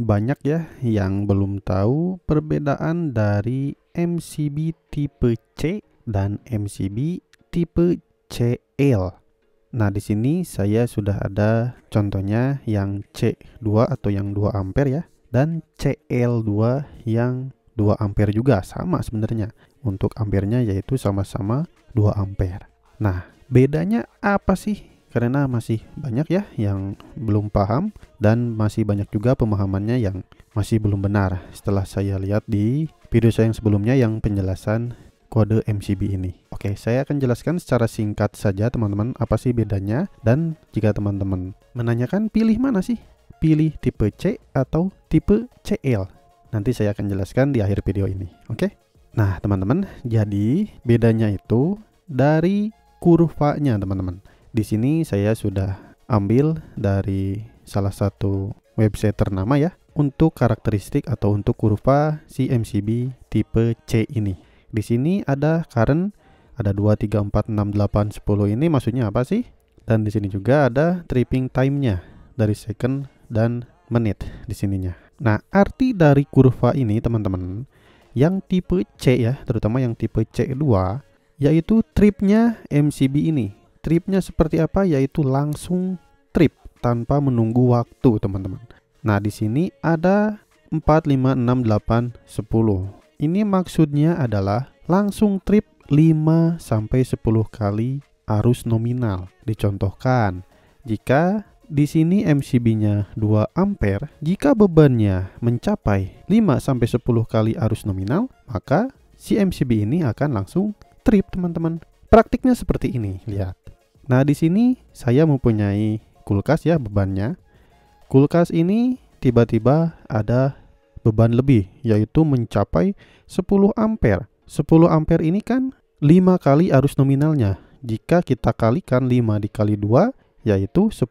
banyak ya yang belum tahu perbedaan dari MCB tipe C dan MCB tipe CL. Nah, di sini saya sudah ada contohnya yang C2 atau yang 2 ampere ya dan CL2 yang 2 ampere juga sama sebenarnya. Untuk ampernya yaitu sama-sama 2 ampere. Nah, bedanya apa sih karena masih banyak ya yang belum paham dan masih banyak juga pemahamannya yang masih belum benar setelah saya lihat di video saya yang sebelumnya yang penjelasan kode MCB ini. Oke, saya akan jelaskan secara singkat saja teman-teman apa sih bedanya dan jika teman-teman menanyakan pilih mana sih? Pilih tipe C atau tipe CL? Nanti saya akan jelaskan di akhir video ini. Oke? Nah, teman-teman, jadi bedanya itu dari kurvanya, teman-teman di sini saya sudah ambil dari salah satu website ternama ya untuk karakteristik atau untuk kurva si MCB tipe C ini. Di sini ada current ada 2 3 4 6 8 10 ini maksudnya apa sih? Dan di sini juga ada tripping time-nya dari second dan menit di sininya. Nah, arti dari kurva ini teman-teman yang tipe C ya, terutama yang tipe C2 yaitu tripnya MCB ini tripnya seperti apa yaitu langsung trip tanpa menunggu waktu teman-teman. Nah di sini ada 4, 5, 6, 8, 10. Ini maksudnya adalah langsung trip 5 sampai 10 kali arus nominal. Dicontohkan, jika di sini MCB-nya 2 ampere, jika bebannya mencapai 5 sampai 10 kali arus nominal, maka si MCB ini akan langsung trip, teman-teman. Praktiknya seperti ini, lihat. Nah, di sini saya mempunyai kulkas ya bebannya. Kulkas ini tiba-tiba ada beban lebih yaitu mencapai 10 ampere. 10 ampere ini kan 5 kali arus nominalnya. Jika kita kalikan 5 dikali 2 yaitu 10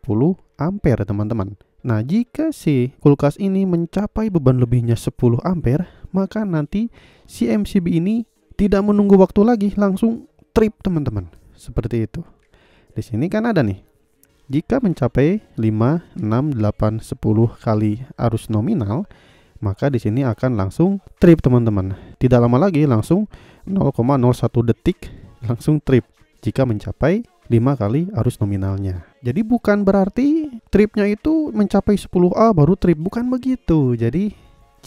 ampere teman-teman. Nah, jika si kulkas ini mencapai beban lebihnya 10 ampere, maka nanti si MCB ini tidak menunggu waktu lagi langsung trip teman-teman. Seperti itu. Di sini kan ada nih. Jika mencapai 5, 6, 8, 10 kali arus nominal, maka di sini akan langsung trip teman-teman. Tidak lama lagi langsung 0,01 detik langsung trip jika mencapai 5 kali arus nominalnya. Jadi bukan berarti tripnya itu mencapai 10A baru trip, bukan begitu. Jadi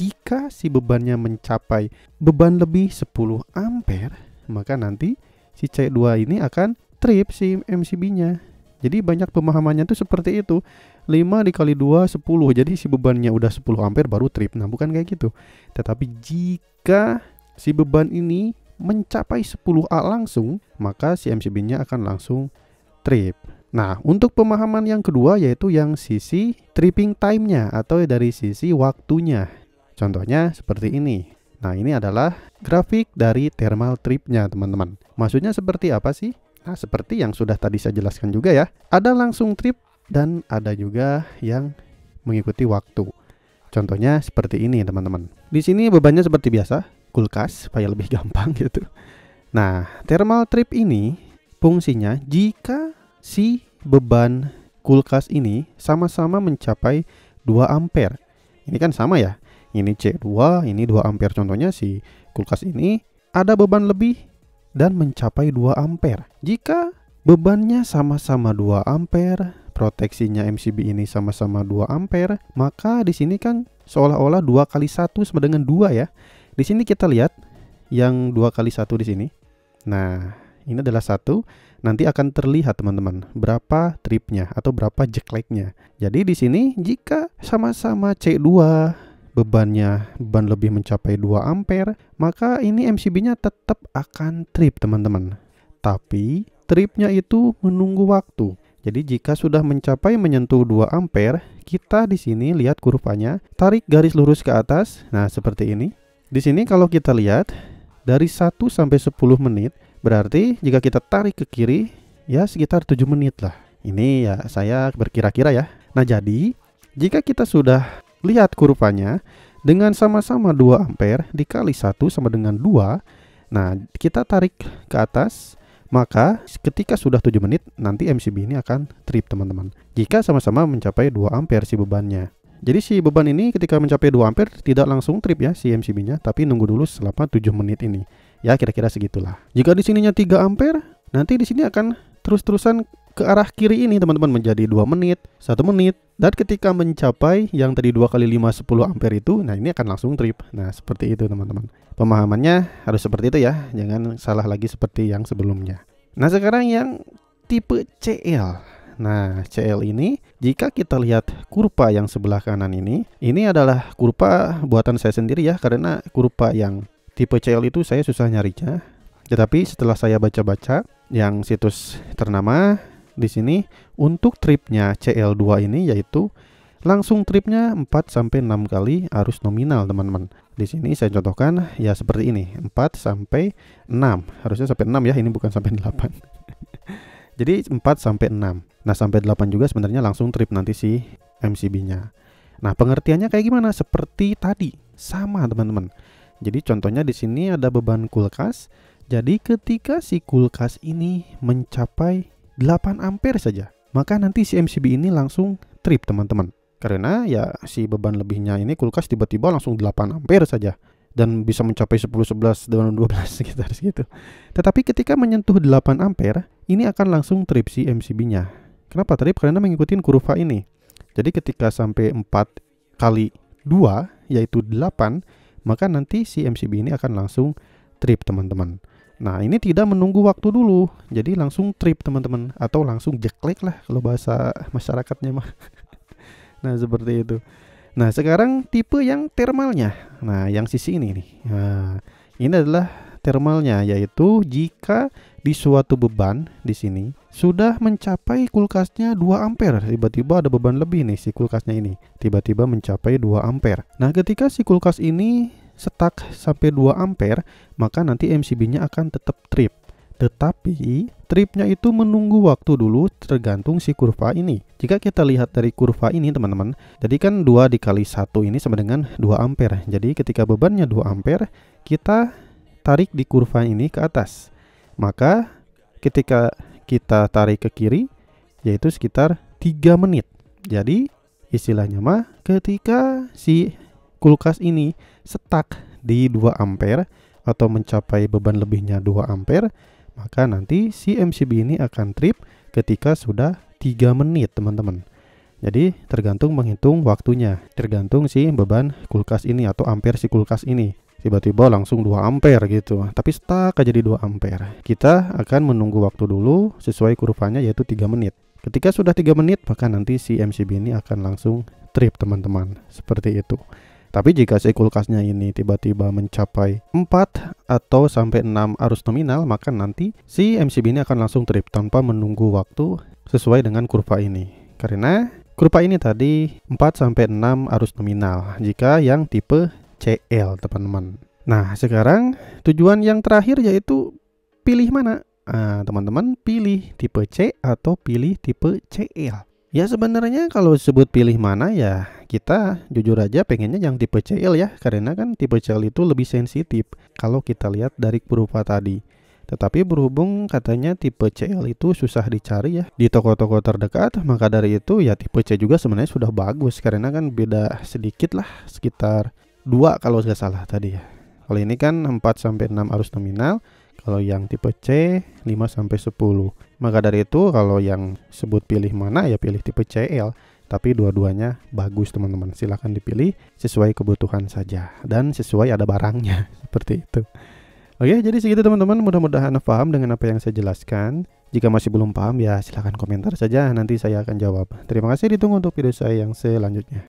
jika si bebannya mencapai beban lebih 10 ampere, maka nanti si C2 ini akan trip si MCB-nya. Jadi banyak pemahamannya tuh seperti itu. 5 dikali 2 10. Jadi si bebannya udah 10 ampere baru trip. Nah, bukan kayak gitu. Tetapi jika si beban ini mencapai 10A langsung, maka si MCB-nya akan langsung trip. Nah, untuk pemahaman yang kedua yaitu yang sisi tripping time-nya atau dari sisi waktunya. Contohnya seperti ini. Nah, ini adalah grafik dari thermal trip-nya, teman-teman. Maksudnya seperti apa sih? nah seperti yang sudah tadi saya jelaskan juga ya. Ada langsung trip dan ada juga yang mengikuti waktu. Contohnya seperti ini teman-teman. Di sini bebannya seperti biasa, kulkas supaya lebih gampang gitu. Nah, thermal trip ini fungsinya jika si beban kulkas ini sama-sama mencapai 2 ampere. Ini kan sama ya. Ini C2, ini 2 ampere contohnya si kulkas ini ada beban lebih dan mencapai 2 ampere. Jika bebannya sama-sama 2 ampere, proteksinya MCB ini sama-sama 2 ampere, maka di sini kan seolah-olah 2 kali 1 sama dengan 2 ya. Di sini kita lihat yang 2 kali 1 di sini. Nah, ini adalah satu nanti akan terlihat teman-teman berapa tripnya atau berapa jekleknya jadi di sini jika sama-sama C2 bebannya beban lebih mencapai 2 ampere, maka ini MCB-nya tetap akan trip teman-teman. Tapi tripnya itu menunggu waktu. Jadi jika sudah mencapai menyentuh 2 ampere, kita di sini lihat kurvanya, tarik garis lurus ke atas. Nah, seperti ini. Di sini kalau kita lihat dari 1 sampai 10 menit, berarti jika kita tarik ke kiri ya sekitar 7 menit lah. Ini ya saya berkira-kira ya. Nah, jadi jika kita sudah Lihat kurvanya dengan sama-sama 2 ampere dikali 1 sama dengan 2. Nah, kita tarik ke atas, maka ketika sudah 7 menit nanti MCB ini akan trip, teman-teman. Jika sama-sama mencapai 2 ampere si bebannya. Jadi si beban ini ketika mencapai 2 ampere tidak langsung trip ya si MCB-nya, tapi nunggu dulu selama 7 menit ini. Ya, kira-kira segitulah. Jika di sininya 3 ampere, nanti di sini akan terus-terusan ke arah kiri ini teman-teman menjadi 2 menit, 1 menit dan ketika mencapai yang tadi 2 kali 5 10 ampere itu nah ini akan langsung trip. Nah, seperti itu teman-teman. Pemahamannya harus seperti itu ya, jangan salah lagi seperti yang sebelumnya. Nah, sekarang yang tipe CL. Nah, CL ini jika kita lihat kurva yang sebelah kanan ini, ini adalah kurva buatan saya sendiri ya karena kurva yang tipe CL itu saya susah nyarinya. Tetapi setelah saya baca-baca yang situs ternama di sini untuk tripnya CL2 ini yaitu langsung tripnya 4 sampai 6 kali arus nominal teman-teman. Di sini saya contohkan ya seperti ini, 4 sampai 6. Harusnya sampai 6 ya, ini bukan sampai 8. Jadi 4 sampai 6. Nah, sampai 8 juga sebenarnya langsung trip nanti si MCB-nya. Nah, pengertiannya kayak gimana? Seperti tadi, sama teman-teman. Jadi contohnya di sini ada beban kulkas. Jadi ketika si kulkas ini mencapai 8 ampere saja. Maka nanti si MCB ini langsung trip teman-teman. Karena ya si beban lebihnya ini kulkas tiba-tiba langsung 8 ampere saja dan bisa mencapai 10, 11, dan 12 sekitar segitu. Tetapi ketika menyentuh 8 ampere, ini akan langsung trip si MCB-nya. Kenapa trip? Karena mengikuti kurva ini. Jadi ketika sampai 4 kali 2, yaitu 8, maka nanti si MCB ini akan langsung trip teman-teman. Nah ini tidak menunggu waktu dulu, jadi langsung trip teman-teman atau langsung jeklek lah kalau bahasa masyarakatnya mah. nah seperti itu. Nah sekarang tipe yang termalnya nah yang sisi ini nih. Nah, ini adalah termalnya yaitu jika di suatu beban di sini sudah mencapai kulkasnya 2 ampere tiba-tiba ada beban lebih nih si kulkasnya ini tiba-tiba mencapai 2 ampere nah ketika si kulkas ini setak sampai 2 ampere, maka nanti MCB-nya akan tetap trip. Tetapi tripnya itu menunggu waktu dulu tergantung si kurva ini. Jika kita lihat dari kurva ini teman-teman, jadi kan 2 dikali 1 ini sama dengan 2 ampere. Jadi ketika bebannya 2 ampere, kita tarik di kurva ini ke atas. Maka ketika kita tarik ke kiri, yaitu sekitar 3 menit. Jadi istilahnya mah ketika si kulkas ini stuck di 2 ampere atau mencapai beban lebihnya 2 ampere, maka nanti si MCB ini akan trip ketika sudah 3 menit, teman-teman. Jadi tergantung menghitung waktunya, tergantung si beban kulkas ini atau ampere si kulkas ini. Tiba-tiba langsung 2 ampere gitu, tapi stuck aja di 2 ampere. Kita akan menunggu waktu dulu sesuai kurvanya yaitu 3 menit. Ketika sudah 3 menit, maka nanti si MCB ini akan langsung trip teman-teman. Seperti itu. Tapi jika si kulkasnya ini tiba-tiba mencapai 4 atau sampai 6 arus nominal, maka nanti si MCB ini akan langsung trip tanpa menunggu waktu sesuai dengan kurva ini. Karena kurva ini tadi 4 sampai 6 arus nominal jika yang tipe CL, teman-teman. Nah, sekarang tujuan yang terakhir yaitu pilih mana? teman ah, teman-teman pilih tipe C atau pilih tipe CL. Ya sebenarnya kalau disebut pilih mana ya kita jujur aja pengennya yang tipe CL ya karena kan tipe CL itu lebih sensitif kalau kita lihat dari berupa tadi. Tetapi berhubung katanya tipe CL itu susah dicari ya di toko-toko terdekat maka dari itu ya tipe C juga sebenarnya sudah bagus karena kan beda sedikit lah sekitar dua kalau nggak salah tadi ya. Kalau ini kan 4 sampai 6 arus nominal kalau yang tipe C 5 sampai 10. Maka dari itu kalau yang sebut pilih mana ya pilih tipe CL. Tapi dua-duanya bagus teman-teman. Silahkan dipilih sesuai kebutuhan saja dan sesuai ada barangnya seperti itu. Oke, jadi segitu teman-teman. Mudah-mudahan paham dengan apa yang saya jelaskan. Jika masih belum paham ya silahkan komentar saja nanti saya akan jawab. Terima kasih ditunggu untuk video saya yang selanjutnya.